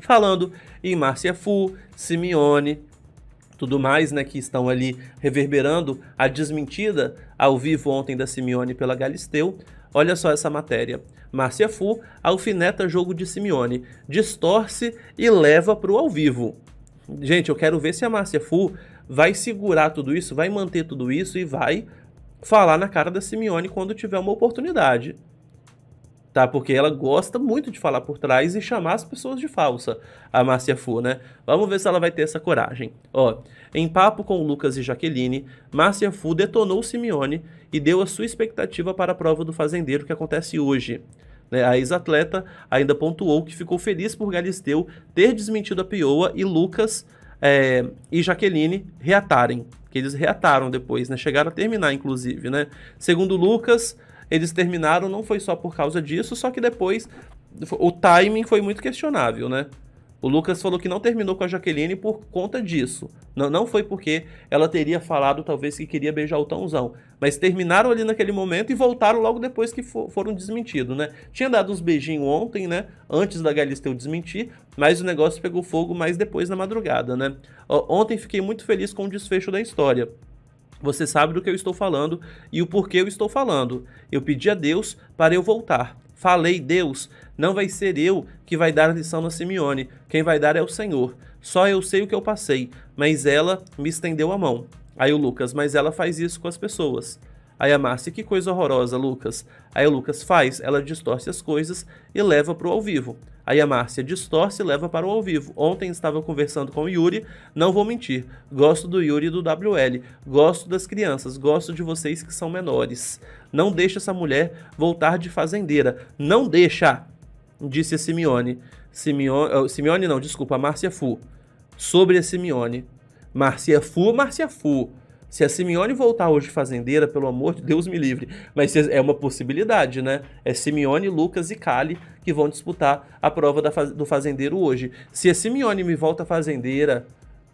falando em Márcia Fu, Simeone, tudo mais, né, que estão ali reverberando a desmentida ao vivo ontem da Simeone pela Galisteu. Olha só essa matéria. Márcia Fu alfineta jogo de Simeone, distorce e leva para o ao vivo. Gente, eu quero ver se a Márcia Fu vai segurar tudo isso, vai manter tudo isso e vai falar na cara da Simeone quando tiver uma oportunidade tá? Porque ela gosta muito de falar por trás e chamar as pessoas de falsa, a Márcia Fu, né? Vamos ver se ela vai ter essa coragem. Ó, em papo com Lucas e Jaqueline, Márcia Fu detonou Simeone e deu a sua expectativa para a prova do fazendeiro que acontece hoje. Né? A ex-atleta ainda pontuou que ficou feliz por Galisteu ter desmentido a Pioa e Lucas é, e Jaqueline reatarem. Que eles reataram depois, né? Chegaram a terminar, inclusive, né? Segundo Lucas, eles terminaram não foi só por causa disso, só que depois o timing foi muito questionável, né? O Lucas falou que não terminou com a Jaqueline por conta disso. Não, não foi porque ela teria falado, talvez, que queria beijar o Tãozão. Mas terminaram ali naquele momento e voltaram logo depois que for, foram desmentidos, né? Tinha dado uns beijinhos ontem, né? Antes da Galisteu desmentir, mas o negócio pegou fogo mais depois na madrugada, né? Ontem fiquei muito feliz com o desfecho da história. Você sabe do que eu estou falando e o porquê eu estou falando. Eu pedi a Deus para eu voltar. Falei, Deus, não vai ser eu que vai dar a lição a Simeone, quem vai dar é o Senhor. Só eu sei o que eu passei, mas ela me estendeu a mão. Aí o Lucas, mas ela faz isso com as pessoas. Aí a Márcia, que coisa horrorosa, Lucas. Aí o Lucas faz, ela distorce as coisas e leva para o ao vivo. Aí a Márcia distorce e leva para o ao vivo. Ontem estava conversando com o Yuri, não vou mentir. Gosto do Yuri e do WL. Gosto das crianças, gosto de vocês que são menores. Não deixa essa mulher voltar de fazendeira. Não deixa! Disse a Simeone. Simeone, eh, Simeone não, desculpa, a Márcia Fu. Sobre a Simeone. Márcia Fu, Márcia Fu. Se a Simeone voltar hoje fazendeira, pelo amor de Deus me livre. Mas é uma possibilidade, né? É Simeone, Lucas e Cali que vão disputar a prova da, do fazendeiro hoje. Se a Simeone me volta fazendeira,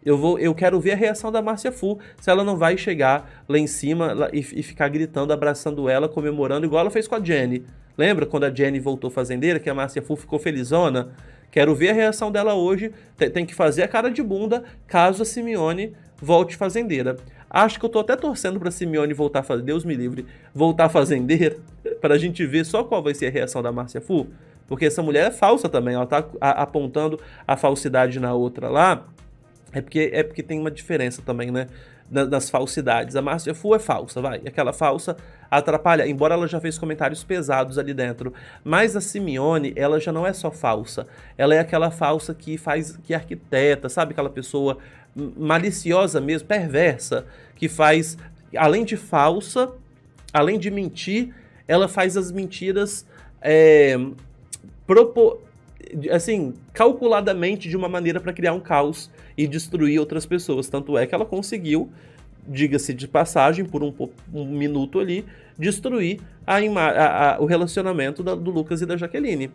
eu, vou, eu quero ver a reação da Márcia Fu, se ela não vai chegar lá em cima e, e ficar gritando, abraçando ela, comemorando, igual ela fez com a Jenny. Lembra quando a Jenny voltou fazendeira, que a Márcia Fu ficou felizona? Quero ver a reação dela hoje. Tem que fazer a cara de bunda caso a Simeone volte fazendeira. Acho que eu tô até torcendo para Simeone voltar, Deus me livre, voltar fazendeira, para a gente ver só qual vai ser a reação da Márcia Fu. Porque essa mulher é falsa também, ela tá apontando a falsidade na outra lá. É porque, é porque tem uma diferença também, né? Das, falsidades. A Márcia Fu é falsa, vai. Aquela falsa atrapalha, embora ela já fez comentários pesados ali dentro. Mas a Simeone, ela já não é só falsa. Ela é aquela falsa que faz, que arquiteta, sabe? Aquela pessoa maliciosa mesmo, perversa, que faz, além de falsa, além de mentir, ela faz as mentiras é, propor assim, calculadamente de uma maneira para criar um caos e destruir outras pessoas. Tanto é que ela conseguiu, diga-se de passagem, por um, um minuto ali, destruir a a, a, o relacionamento da, do Lucas e da Jaqueline.